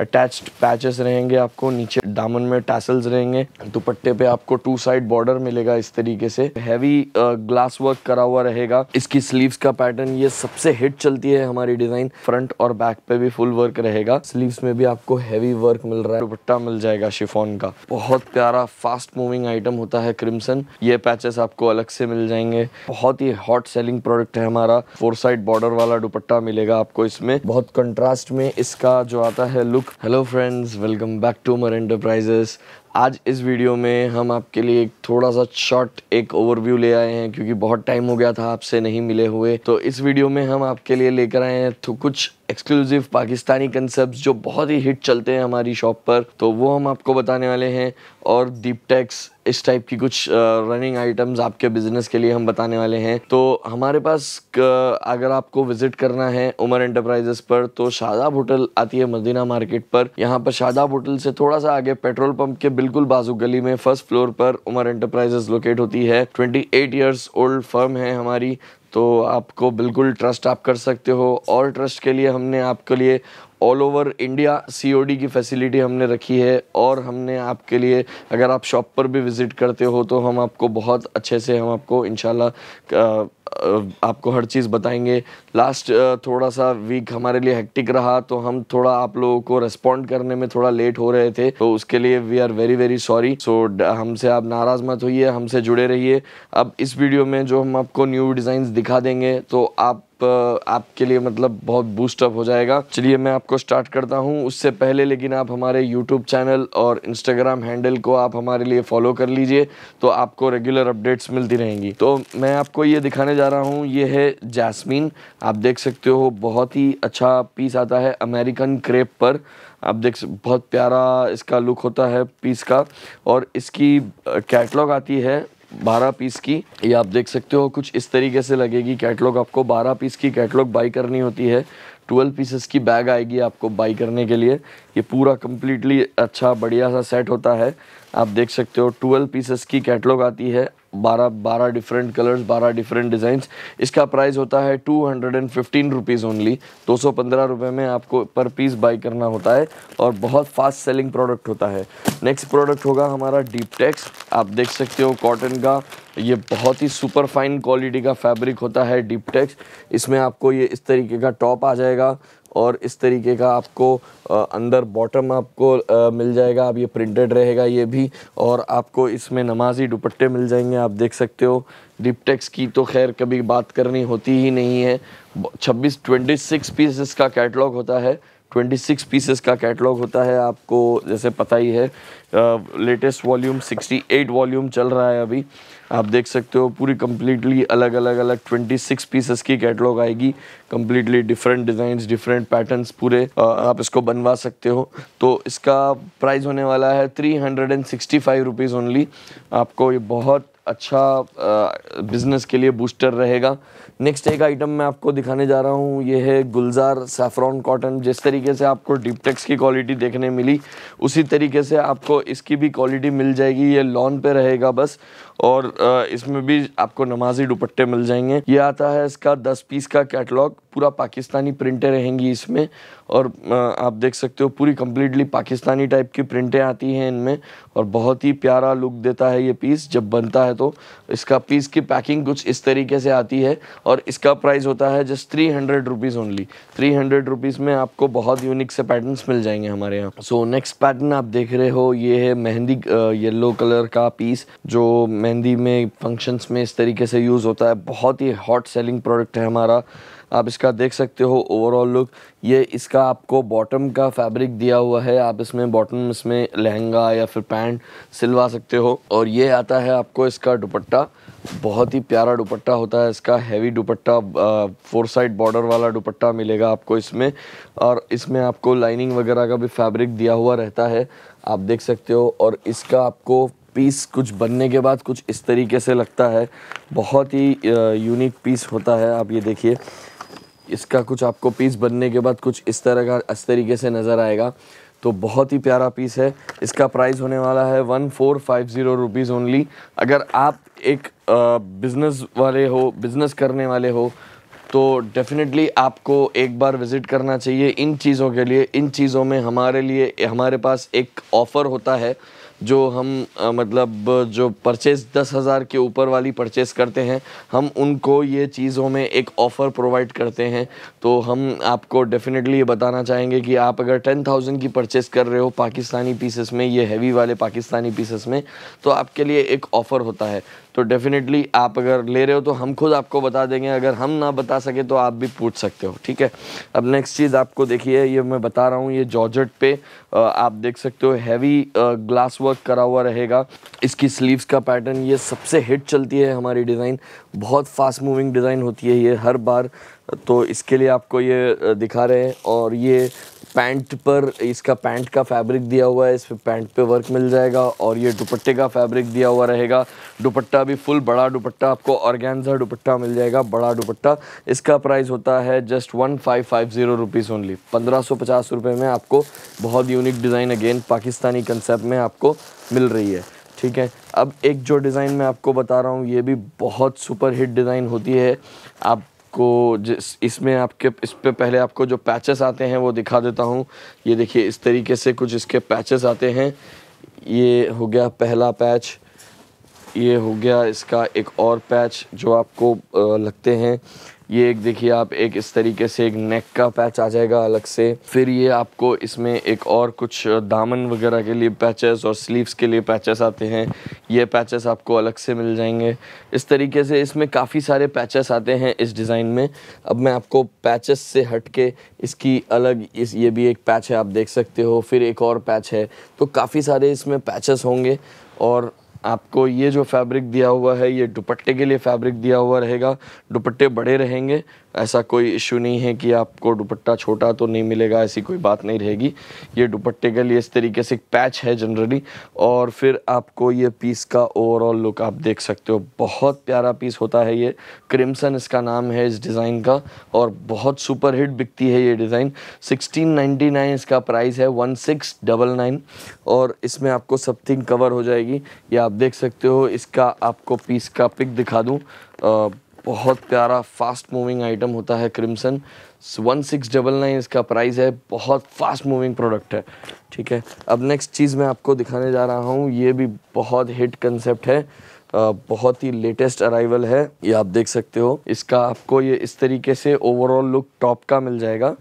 attached patches रहेंगे आपको नीचे दामन में टैसल्स रहेंगे दुपट्टे पे आपको टू साइड बॉर्डर मिलेगा इस तरीके से हैवी ग्लास वर्क करा हुआ रहेगा इसकी स्लीव्स का पैटर्न ये सबसे हिट चलती है हमारी डिजाइन फ्रंट और बैक पे भी फुल वर्क रहेगा स्लीव्स में भी आपको हैवी वर्क मिल रहा है दुपट्टा मिल जाएगा शिफोन का बहुत प्यारा फास्ट मूविंग आइटम होता है क्रिम्सन ये पैचेस आपको अलग से मिल जाएंगे बहुत ही हॉट सेलिंग प्रोडक्ट है हमारा फोर साइड बॉर्डर वाला दुपट्टा मिलेगा आपको इसमें बहुत कंट्रास्ट में इसका जो आता है look hello friends welcome back to मर एंटरप्राइजेस आज इस वीडियो में हम आपके लिए एक थोड़ा सा शॉर्ट एक ओवरव्यू ले आए हैं क्योंकि बहुत टाइम हो गया था आपसे नहीं मिले हुए तो इस वीडियो में हम आपके लिए लेकर आए हैं तो कुछ एक्सक्लूसिव पाकिस्तानी कंसेप्ट जो बहुत ही हिट चलते हैं हमारी शॉप पर तो वो हम आपको बताने वाले हैं और दीप टैक्स इस टाइप की कुछ रनिंग uh, आइटम्स आपके बिजनेस के लिए हम बताने वाले हैं तो हमारे पास अगर आपको विजिट करना है उमर एंटरप्राइजेस पर तो शादाब होटल आती है मदीना मार्केट पर यहाँ पर शादाब होटल से थोड़ा सा आगे पेट्रोल पंप के बिल्कुल बाजू गली में फर्स्ट फ्लोर पर उमर एंटरप्राइजेस लोकेट होती है ट्वेंटी एट ओल्ड फर्म है हमारी तो आपको बिल्कुल ट्रस्ट आप कर सकते हो और ट्रस्ट के लिए हमने आपके लिए ऑल ओवर इंडिया सी की फैसिलिटी हमने रखी है और हमने आपके लिए अगर आप शॉप पर भी विज़िट करते हो तो हम आपको बहुत अच्छे से हम आपको इन आपको हर चीज़ बताएंगे लास्ट थोड़ा सा वीक हमारे लिए हेक्टिक रहा तो हम थोड़ा आप लोगों को रेस्पॉन्ड करने में थोड़ा लेट हो रहे थे तो उसके लिए we are very very sorry so हमसे आप नाराज़ मत होइए हमसे जुड़े रहिए अब इस वीडियो में जो हम आपको न्यू डिज़ाइन दिखा देंगे तो आप आपके लिए मतलब बहुत बूस्टअप हो जाएगा चलिए मैं आपको स्टार्ट करता हूँ उससे पहले लेकिन आप हमारे यूट्यूब चैनल और इंस्टाग्राम हैंडल को आप हमारे लिए फॉलो कर लीजिए तो आपको रेगुलर अपडेट्स मिलती रहेंगी तो मैं आपको ये दिखाने जा रहा हूँ ये है जैसमिन आप देख सकते हो बहुत ही अच्छा पीस आता है अमेरिकन क्रेप पर आप देख बहुत प्यारा इसका लुक होता है पीस का और इसकी कैटलॉग आती है 12 पीस की ये आप देख सकते हो कुछ इस तरीके से लगेगी कैटलॉग आपको 12 पीस की कैटलॉग बाई करनी होती है 12 पीसेस की बैग आएगी आपको बाई करने के लिए ये पूरा कम्प्लीटली अच्छा बढ़िया सा सेट होता है आप देख सकते हो 12 पीसेस की कैटलॉग आती है बारह बारह डिफरेंट कलर्स बारह डिफरेंट डिज़ाइंस इसका प्राइस होता है two hundred and fifteen rupees only दो सौ पंद्रह रुपये में आपको पर पीस बाई करना होता है और बहुत फास्ट सेलिंग प्रोडक्ट होता है नेक्स्ट प्रोडक्ट होगा हमारा डीप टेक्स आप देख सकते हो कॉटन का ये बहुत ही सुपर फाइन क्वालिटी का फैब्रिक होता है डीप टेक्स इसमें आपको ये इस तरीके का टॉप आ जाएगा और इस तरीके का आपको अंदर बॉटम आपको मिल जाएगा अब ये प्रिंटेड रहेगा ये भी और आपको इसमें नमाजी दुपट्टे मिल जाएंगे आप देख सकते हो डिपटेक्स की तो खैर कभी बात करनी होती ही नहीं है छब्बीस ट्वेंटी सिक्स पीस इसका कैटलॉग होता है ट्वेंटी सिक्स पीसेस का कैटलॉग होता है आपको जैसे पता ही है लेटेस्ट वॉल्यूम एट वॉल्यूम चल रहा है अभी आप देख सकते हो पूरी कम्प्लीटली अलग अलग अलग ट्वेंटी सिक्स पीसेस की कैटलॉग आएगी completely different designs different patterns पूरे आप इसको बनवा सकते हो तो इसका प्राइस होने वाला है three hundred and sixty five rupees only आपको ये बहुत अच्छा बिजनेस के लिए बूस्टर रहेगा नेक्स्ट एक आइटम मैं आपको दिखाने जा रहा हूँ ये है गुलजार सेफ्रॉन कॉटन जिस तरीके से आपको डिपटेक्स की क्वालिटी देखने मिली उसी तरीके से आपको इसकी भी क्वालिटी मिल जाएगी ये लॉन पे रहेगा बस और इसमें भी आपको नमाजी दुपट्टे मिल जाएंगे ये आता है इसका दस पीस का कैटलॉग पूरा पाकिस्तानी प्रिंटें रहेंगी इसमें और आप देख सकते हो पूरी कम्प्लीटली पाकिस्तानी टाइप की प्रिंटें आती हैं इनमें और बहुत ही प्यारा लुक देता है ये पीस जब बनता है तो इसका पीस की पैकिंग कुछ इस तरीके से आती है और इसका प्राइस होता है just three hundred rupees only three hundred rupees में आपको बहुत यूनिक से पैटर्न्स मिल जाएंगे हमारे यहाँ सो नेक्स्ट पैटर्न आप देख रहे हो ये है मेहंदी येल्लो कलर का पीस जो मेहंदी में फंक्शंस में इस तरीके से यूज़ होता है बहुत ही हॉट सेलिंग प्रोडक्ट है हमारा आप इसका देख सकते हो ओवरऑल लुक ये इसका आपको बॉटम का फैब्रिक दिया हुआ है आप इसमें बॉटम इसमें लहंगा या फिर पैंट सिलवा सकते हो और ये आता है आपको इसका दुपट्टा बहुत ही प्यारा दुपट्टा होता है इसका heavy dupatta four side border वाला दुपट्टा मिलेगा आपको इसमें और इसमें आपको लाइनिंग वगैरह का भी फैब्रिक दिया हुआ रहता है आप देख सकते हो और इसका आपको पीस कुछ बनने के बाद कुछ इस तरीके से लगता है बहुत ही यूनिक पीस होता है आप ये देखिए इसका कुछ आपको पीस बनने के बाद कुछ इस तरह का इस तरीके से नज़र आएगा तो बहुत ही प्यारा पीस है इसका प्राइस होने वाला है one four five zero rupees only अगर आप एक बिज़नेस वाले हो बिज़नेस करने वाले हो तो डेफिनेटली आपको एक बार विज़िट करना चाहिए इन चीज़ों के लिए इन चीज़ों में हमारे लिए हमारे पास एक ऑफ़र होता है जो हम आ, मतलब जो परचेज़ दस हज़ार के ऊपर वाली परचेज़ करते हैं हम उनको ये चीज़ों में एक ऑफ़र प्रोवाइड करते हैं तो हम आपको डेफिनेटली ये बताना चाहेंगे कि आप अगर टेन थाउजेंड की परचेज़ कर रहे हो पाकिस्तानी पीसेस में ये हैवी वाले पाकिस्तानी पीसेस में तो आपके लिए एक ऑफ़र होता है तो डेफ़िनेटली आप अगर ले रहे हो तो हम खुद आपको बता देंगे अगर हम ना बता सके तो आप भी पूछ सकते हो ठीक है अब नेक्स्ट चीज़ आपको देखिए ये मैं बता रहा हूँ ये जॉर्जट पे आप देख सकते हो हैवी ग्लास वर्क वर्क करा हुआ रहेगा इसकी स्लीव्स का पैटर्न ये सबसे हिट चलती है हमारी डिज़ाइन बहुत फास्ट मूविंग डिज़ाइन होती है ये हर बार तो इसके लिए आपको ये दिखा रहे हैं और ये पैंट पर इसका पैंट का फैब्रिक दिया हुआ है इस पर पैंट पे वर्क मिल जाएगा और ये दुपट्टे का फैब्रिक दिया हुआ रहेगा दुपट्टा भी फुल बड़ा दुपट्टा आपको ऑर्गेन्जा दुपट्टा मिल जाएगा बड़ा दुपट्टा इसका प्राइस होता है just one five five zero rupees only पंद्रह सौ पचास रुपये में आपको बहुत unique design again Pakistani concept में आपको मिल रही है ठीक है अब एक जो डिज़ाइन मैं आपको बता रहा हूँ ये भी बहुत सुपर हिट डिज़ाइन होती है आप आपको जिस इसमें आपके इस पर पहले आपको जो पैचेस आते हैं वो दिखा देता हूँ ये देखिए इस तरीके से कुछ इसके पैचेस आते हैं ये हो गया पहला पैच ये हो गया इसका एक और पैच जो आपको लगते हैं ये एक देखिए आप एक इस तरीके से एक नेक का पैच आ जाएगा अलग से फिर ये आपको इसमें एक और कुछ दामन वगैरह के लिए पैचेस और स्लीव्स के लिए पैचेस आते हैं ये पैचेस आपको अलग से मिल जाएंगे इस तरीके से इसमें काफ़ी सारे पैचेस आते हैं इस डिज़ाइन में अब मैं आपको पैचेस से हट के इसकी अलग इस ये भी एक पैच है आप देख सकते हो फिर एक और पैच है तो काफ़ी सारे इसमें पैचेस होंगे और आपको ये जो फैब्रिक दिया हुआ है ये दुपट्टे के लिए फैब्रिक दिया हुआ रहेगा दुपट्टे बड़े रहेंगे ऐसा कोई इशू नहीं है कि आपको दुपट्टा छोटा तो नहीं मिलेगा ऐसी कोई बात नहीं रहेगी ये दुपट्टे के लिए इस तरीके से पैच है जनरली और फिर आपको ये पीस का ओवरऑल लुक आप देख सकते हो बहुत प्यारा पीस होता है ये क्रिम्सन इसका नाम है इस डिज़ाइन का और बहुत सुपर हिट बिकती है ये डिज़ाइन सिक्सटीन नाइन्टी नाइन इसका प्राइस है वन सिक्स डबल नाइन और इसमें आपको सब थिंग कवर हो जाएगी ये आप देख सकते हो इसका आपको पीस का पिक दिखा दूँ बहुत प्यारा फास्ट मूविंग आइटम होता है crimson one six double nine इसका प्राइस है बहुत फास्ट मूविंग प्रोडक्ट है ठीक है अब नेक्स्ट चीज़ मैं आपको दिखाने जा रहा हूँ ये भी बहुत हिट कंसेप्ट है बहुत ही लेटेस्ट अराइवल है ये आप देख सकते हो इसका आपको ये इस तरीके से ओवरऑल लुक टॉप का मिल जाएगा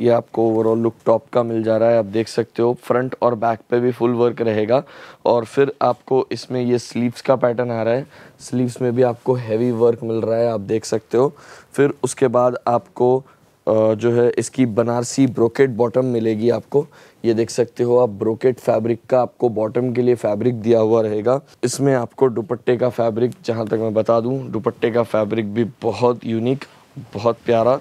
ये आपको ओवरऑल लुक टॉप का मिल जा रहा है आप देख सकते हो फ्रंट और बैक पे भी फुल वर्क रहेगा और फिर आपको इसमें ये स्लीव्स का पैटर्न आ रहा है स्लीव्स में भी आपको हैवी वर्क मिल रहा है आप देख सकते हो फिर उसके बाद आपको जो है इसकी बनारसी ब्रोकेट बॉटम मिलेगी आपको ये देख सकते हो आप ब्रोकेट फैब्रिक का आपको बॉटम के लिए फैब्रिक दिया हुआ रहेगा इसमें आपको दुपट्टे का फैब्रिक जहाँ तक मैं बता दूँ दुपट्टे का फैब्रिक भी बहुत यूनिक बहुत प्यारा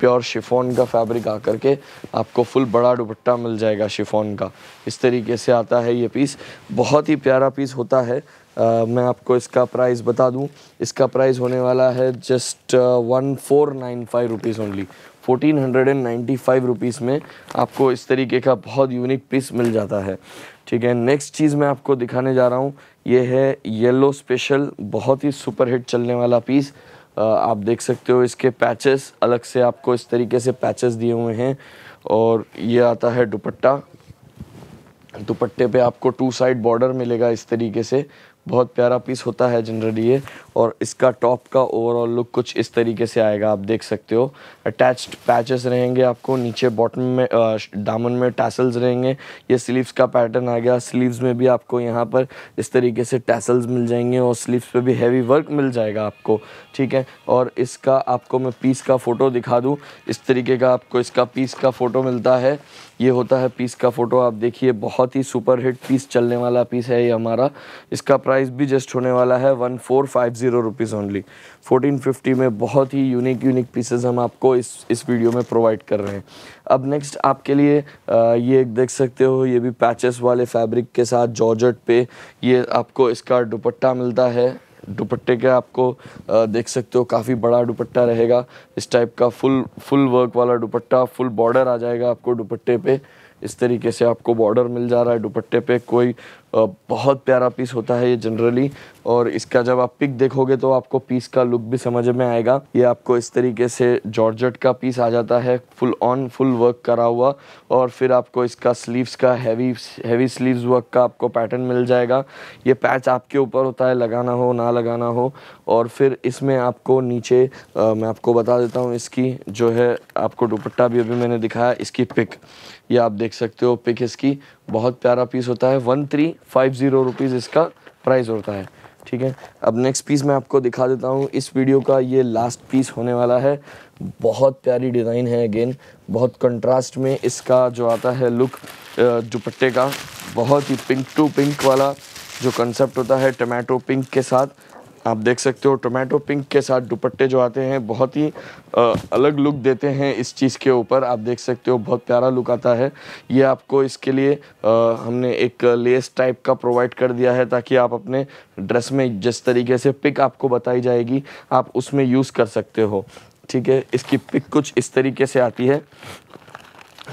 प्योर शिफोन का फैब्रिक आकर के आपको फुल बड़ा दुपट्टा मिल जाएगा शिफोन का इस तरीके से आता है ये पीस बहुत ही प्यारा पीस होता है आ, मैं आपको इसका प्राइस बता दूं इसका प्राइस होने वाला है just one four nine five rupees only fourteen hundred and ninety five rupees में आपको इस तरीके का बहुत यूनिक पीस मिल जाता है ठीक है नेक्स्ट चीज़ मैं आपको दिखाने जा रहा हूँ ये है येलो स्पेशल बहुत ही सुपरहिट चलने वाला पीस आप देख सकते हो इसके पैचेस अलग से आपको इस तरीके से पैचेस दिए हुए हैं और ये आता है दुपट्टा दुपट्टे पे आपको टू साइड बॉर्डर मिलेगा इस तरीके से बहुत प्यारा पीस होता है जनरली ये और इसका टॉप का ओवरऑल लुक कुछ इस तरीके से आएगा आप देख सकते हो अटैच्ड पैचेस रहेंगे आपको नीचे बॉटम में दामन में टैसल्स रहेंगे ये स्लीव्स का पैटर्न आ गया स्लीव्स में भी आपको यहाँ पर इस तरीके से टैसल्स मिल जाएंगे और स्लीव्स पे भी हैवी वर्क मिल जाएगा आपको ठीक है और इसका आपको मैं पीस का फ़ोटो दिखा दूँ इस तरीके का आपको इसका पीस का फ़ोटो मिलता है ये होता है पीस का फ़ोटो आप देखिए बहुत ही सुपर हिट पीस चलने वाला पीस है ये हमारा इसका प्राइस भी जस्ट होने वाला है one four five zero rupees only fourteen fifty में बहुत ही यूनिक यूनिक पीसेज हम आपको इस इस वीडियो में प्रोवाइड कर रहे हैं अब नेक्स्ट आपके लिए आ, ये देख सकते हो ये भी पैचेस वाले फैब्रिक के साथ जॉर्जट पे ये आपको इसका दुपट्टा मिलता है दुपट्टे के आपको देख सकते हो काफ़ी बड़ा दुपट्टा रहेगा इस टाइप का फुल फुल वर्क वाला दुपट्टा फुल बॉर्डर आ जाएगा आपको दुपट्टे पे इस तरीके से आपको बॉर्डर मिल जा रहा है दुपट्टे पे कोई बहुत प्यारा पीस होता है ये जनरली और इसका जब आप पिक देखोगे तो आपको पीस का लुक भी समझ में आएगा ये आपको इस तरीके से जॉर्जट का पीस आ जाता है फुल ऑन फुल वर्क करा हुआ और फिर आपको इसका स्लीव्स का हैवी हैवी स्लीव्स वर्क का आपको पैटर्न मिल जाएगा ये पैच आपके ऊपर होता है लगाना हो ना लगाना हो और फिर इसमें आपको नीचे आ, मैं आपको बता देता हूँ इसकी जो है आपको दुपट्टा भी अभी मैंने दिखाया इसकी पिक ये आप देख सकते हो पिक इसकी बहुत प्यारा पीस होता है one three five zero rupees इसका प्राइस होता है ठीक है अब नेक्स्ट पीस मैं आपको दिखा देता हूँ इस वीडियो का ये लास्ट पीस होने वाला है बहुत प्यारी डिज़ाइन है अगेन बहुत कंट्रास्ट में इसका जो आता है लुक दुपट्टे का बहुत ही पिंक टू पिंक वाला जो कंसेप्ट होता है टमाटो पिंक के साथ आप देख सकते हो टोमेटो पिंक के साथ दुपट्टे जो आते हैं बहुत ही आ, अलग लुक देते हैं इस चीज़ के ऊपर आप देख सकते हो बहुत प्यारा लुक आता है ये आपको इसके लिए आ, हमने एक लेस टाइप का प्रोवाइड कर दिया है ताकि आप अपने ड्रेस में जिस तरीके से पिक आपको बताई जाएगी आप उसमें यूज़ कर सकते हो ठीक है इसकी पिक कुछ इस तरीके से आती है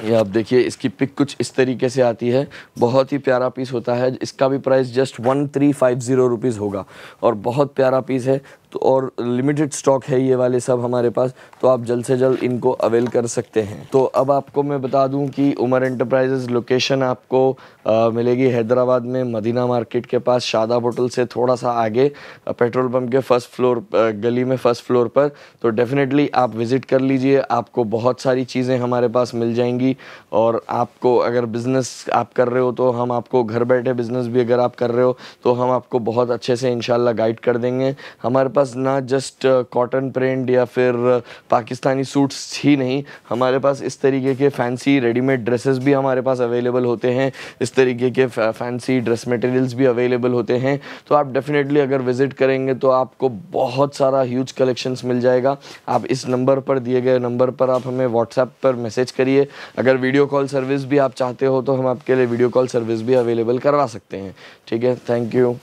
ये आप देखिए इसकी पिक कुछ इस तरीके से आती है बहुत ही प्यारा पीस होता है इसका भी price just one three five zero rupees होगा और बहुत प्यारा पीस है तो और लिमिटेड स्टॉक है ये वाले सब हमारे पास तो आप जल्द से जल्द इनको अवेल कर सकते हैं तो अब आपको मैं बता दूं कि उमर एंटरप्राइजेज लोकेशन आपको आ, मिलेगी हैदराबाद में मदीना मार्केट के पास शादा होटल से थोड़ा सा आगे पेट्रोल पंप के फर्स्ट फ्लोर गली में फर्स्ट फ्लोर पर तो डेफिनेटली आप विज़िट कर लीजिए आपको बहुत सारी चीज़ें हमारे पास मिल जाएंगी और आपको अगर बिज़नेस आप कर रहे हो तो हम आपको घर बैठे बिज़नेस भी अगर आप कर रहे हो तो हम आपको बहुत अच्छे से इन गाइड कर देंगे हमारे पास ना जस्ट कॉटन प्रिंट या फिर uh, पाकिस्तानी सूट्स ही नहीं हमारे पास इस तरीके के फैंसी रेडीमेड ड्रेसेस भी हमारे पास अवेलेबल होते हैं इस तरीके के फैंसी ड्रेस मटेरियल्स भी अवेलेबल होते हैं तो आप डेफिनेटली अगर विज़िट करेंगे तो आपको बहुत सारा ह्यूज कलेक्शंस मिल जाएगा आप इस नंबर पर दिए गए नंबर पर आप हमें व्हाट्सएप पर मैसेज करिए अगर वीडियो कॉल सर्विस भी आप चाहते हो तो हम आपके लिए वीडियो कॉल सर्विस भी अवेलेबल करवा सकते हैं ठीक है थैंक यू